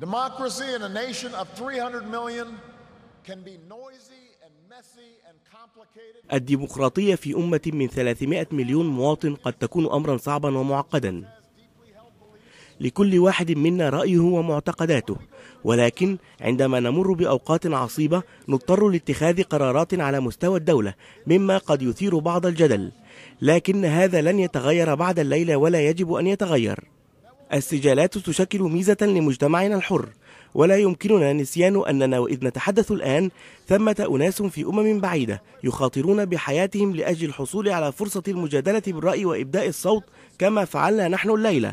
Democracy in a nation of 300 million can be noisy الديمقراطية في أمة من 300 مليون مواطن قد تكون أمرا صعبا ومعقدا لكل واحد منا رأيه ومعتقداته ولكن عندما نمر بأوقات عصيبة نضطر لاتخاذ قرارات على مستوى الدولة مما قد يثير بعض الجدل لكن هذا لن يتغير بعد الليلة ولا يجب أن يتغير السجالات تشكل ميزة لمجتمعنا الحر ولا يمكننا نسيان أننا وإذ نتحدث الآن ثمة أناس في أمم بعيدة يخاطرون بحياتهم لأجل الحصول على فرصة المجادلة بالرأي وإبداء الصوت كما فعلنا نحن الليلة